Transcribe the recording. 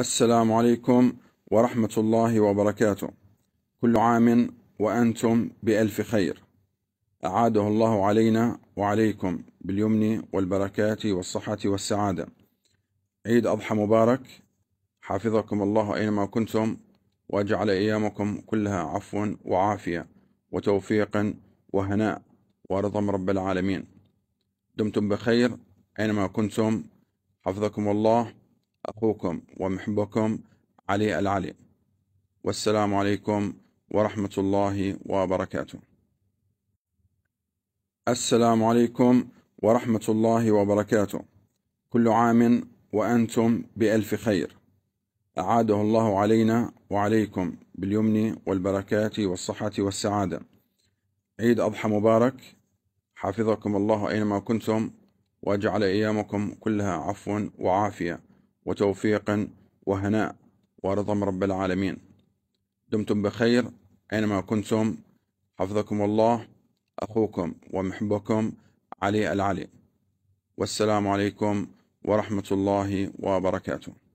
السلام عليكم ورحمة الله وبركاته كل عام وأنتم بألف خير أعاده الله علينا وعليكم باليمن والبركات والصحة والسعادة عيد أضحى مبارك حافظكم الله أينما كنتم وأجعل أيامكم كلها عفوا وعافية وتوفيقا وهناء ورضا من رب العالمين دمتم بخير أينما كنتم حفظكم الله أخوكم ومحبكم علي العلي والسلام عليكم ورحمة الله وبركاته السلام عليكم ورحمة الله وبركاته كل عام وأنتم بألف خير أعاده الله علينا وعليكم باليمن والبركات والصحة والسعادة عيد أضحى مبارك حفظكم الله أينما كنتم واجعل أيامكم كلها عفوا وعافية وتوفيق وهناء ورضا من رب العالمين دمتم بخير أينما كنتم حفظكم الله أخوكم ومحبكم علي العلي والسلام عليكم ورحمة الله وبركاته